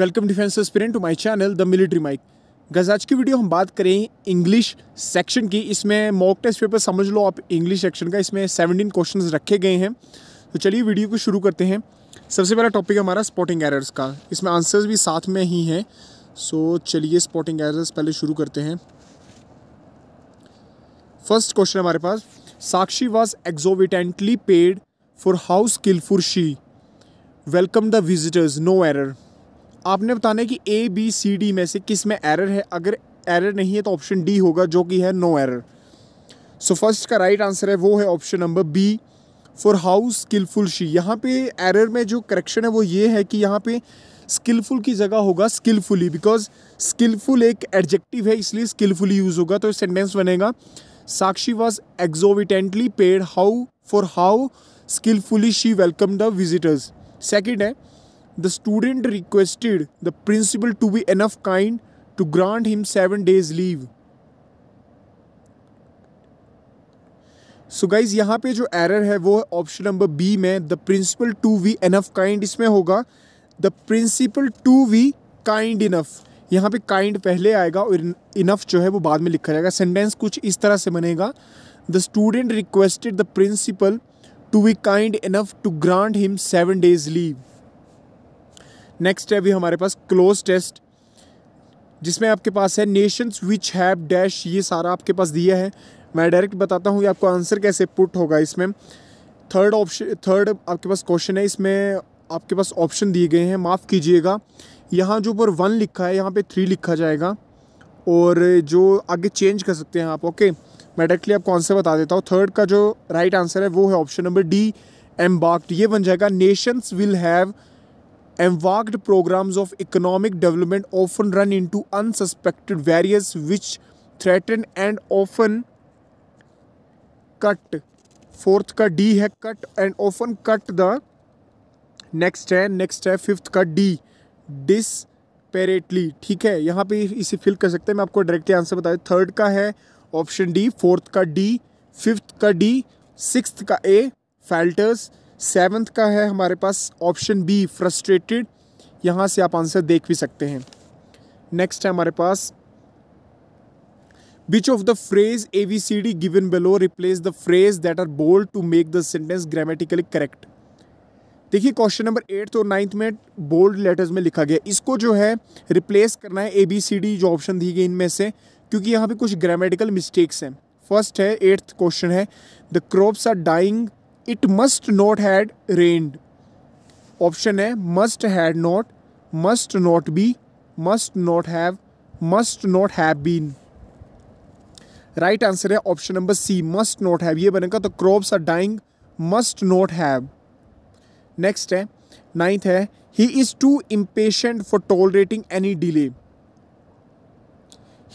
Welcome defence aspirant to my channel the military माइक गज आज की वीडियो हम बात करें इंग्लिश सेक्शन की इसमें मॉक टेस्ट पेपर समझ लो आप इंग्लिश सेक्शन का इसमें 17 क्वेश्चंस रखे गए हैं तो चलिए वीडियो को शुरू करते हैं सबसे पहला टॉपिक हमारा स्पॉटिंग एरर्स का इसमें आंसर्स भी साथ में ही हैं सो चलिए स्पॉटिंग एरर्स पहले शुरू करते हैं फर्स्ट क्वेश्चन हमारे पास Sakshi was exorbitantly paid for how skilful she welcome the visitors no error आपने बताना है कि ए बी सी डी में से किस में एरर है अगर एरर नहीं है तो ऑप्शन डी होगा जो कि है नो एरर सो फर्स्ट का राइट right आंसर है वो है option number B for how skilful she यहाँ पे एरर में जो करेक्शन है वो ये है कि यहाँ पे स्किलफुल की जगह होगा स्किलफुली बिकॉज स्किलफुल एक एडजेक्टिव है इसलिए स्किलफुली यूज़ होगा तो सेंटेंस बनेगा Sakshi was exorbitantly paid how for how skilfully she welcome the visitors second है The student requested the principal to be enough kind to grant him seven days leave. So guys यहाँ पे जो error है वो option number B में the principal to be enough kind इसमें होगा the principal to be kind enough यहाँ पे काइंड पहले आएगा और इनफ जो है वो बाद में लिखा जाएगा सेंटेंस कुछ इस तरह से बनेगा the student requested the principal to be kind enough to grant him seven days leave next है अभी हमारे पास क्लोज टेस्ट जिसमें आपके पास है नेशंस विच हैव डैश ये सारा आपके पास दिया है मैं डायरेक्ट बताता हूँ कि आपको आंसर कैसे पुट होगा इसमें थर्ड ऑप्शन थर्ड आपके पास क्वेश्चन है इसमें आपके पास ऑप्शन दिए गए हैं माफ़ कीजिएगा यहाँ जो ऊपर वन लिखा है यहाँ पे थ्री लिखा जाएगा और जो आगे चेंज कर सकते हैं आप ओके मैं डायरेक्टली आपको आंसर बता देता हूँ थर्ड का जो राइट right आंसर है वो है ऑप्शन नंबर डी एम्बार्क्ड ये बन जाएगा nations will have embarked of economic development development run into unsuspected barriers which threaten and often cut fourth का डी है cut and often cut the next है next है fifth का D desperately ठीक है यहाँ पे इसे फिल कर सकते हैं मैं आपको डायरेक्टली आंसर बता दूँ थर्ड का है ऑप्शन डी फोर्थ का डी फिफ्थ का डी सिक्स का ए फैल्टर्स सेवन्थ का है हमारे पास ऑप्शन बी फ्रस्ट्रेटेड यहाँ से आप आंसर देख भी सकते हैं नेक्स्ट है हमारे पास of the phrase A B C D given below replace the phrase that are bold to make the sentence grammatically correct देखिए क्वेश्चन नंबर एट्थ और नाइन्थ में बोल्ड लेटर्स में लिखा गया इसको जो है रिप्लेस करना है ए बी सी डी जो ऑप्शन दी गई इनमें से क्योंकि यहाँ पे कुछ ग्रामेटिकल मिस्टेक्स हैं फर्स्ट है एट्थ क्वेश्चन है the crops are dying it must not had rained option है must had not must not be must not have must not have been right answer है option number C must not have ये बनेगा तो crops are dying must not have next है ninth है he is too impatient for tolerating any delay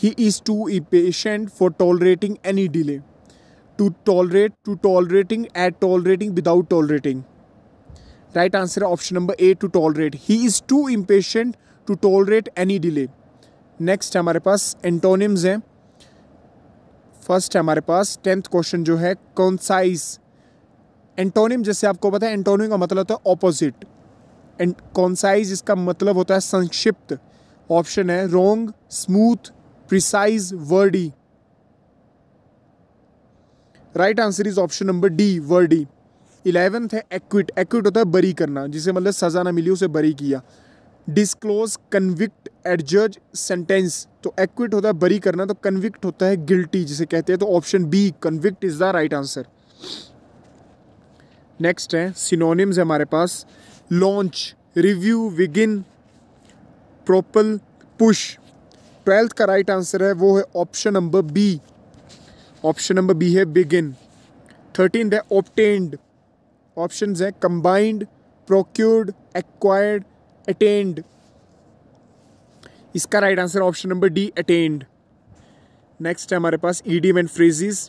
he is too impatient for tolerating any delay to tolerate to tolerating at tolerating without tolerating right answer है option number A to tolerate he is too impatient to tolerate any delay next हमारे पास antonyms हैं first हमारे पास tenth question जो है concise antonym जैसे आपको पता है एंटोनिम का मतलब होता है ऑपोजिट एंड कॉन्साइज इसका मतलब होता है संक्षिप्त ऑप्शन है wrong smooth precise wordy right answer is option number D wordy eleventh है एक्विट एक्विट होता है बरी करना जिसे मतलब सज़ा ना मिली उसे बरी किया डिस्क्लोज कन्विक्ट एट जज सेंटेंस तो एक्विट होता है बरी करना तो कन्विक्ट होता है गिल्टी जिसे कहते हैं तो option B convict is the right answer next है सिनोनिम्स है हमारे पास लॉन्च रिव्यू विगिन प्रोपल पुश ट्वेल्थ का राइट right आंसर है वो है option number B option number B है बिगिन थर्टीन है ऑप्टेंड ऑप्शन है कंबाइंड प्रोक्यूर्ड एक्वायर्ड अटेंड इसका right answer option number D attend next है हमारे पास ईडी एंड फ्रेजिस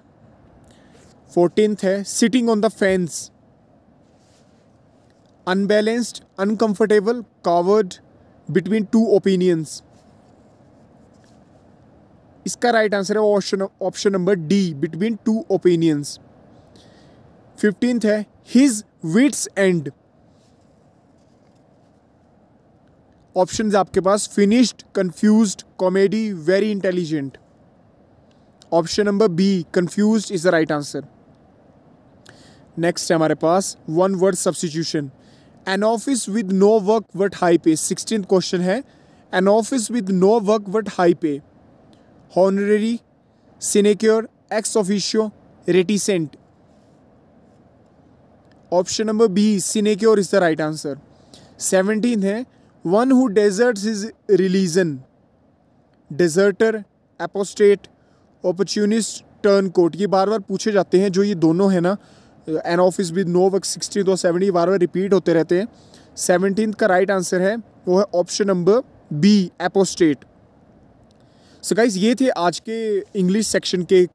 फोर्टीनथ है sitting on the fence unbalanced uncomfortable coward between two opinions इसका right answer है option option number D between two opinions fifteenth है his wits end options आपके पास finished confused comedy very intelligent option number B confuse is the right answer next है हमारे पास one word substitution an office with no work but high pay sixteen question है an office with no work but high pay honorary sinecure ex officio reticent option number B sinecure is the right answer seventeen है one who desert his religion deserter apostate opportunist turncoat ये बार बार पूछे जाते हैं जो ये दोनों है ना एन ऑफिस विद नो वक्त सिक्सटी और सेवेंटी बार बार रिपीट होते रहते हैं सेवनटीन का राइट आंसर है वो है option number B apostate so guys ये थे आज के इंग्लिश सेक्शन के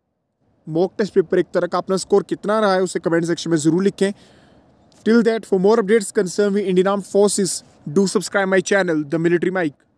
मॉक टेस्ट पेपर एक तरह का अपना स्कोर कितना रहा है उसे कमेंट सेक्शन में ज़रूर लिखें till that for more updates concern we Indian armed forces do subscribe my channel the military mic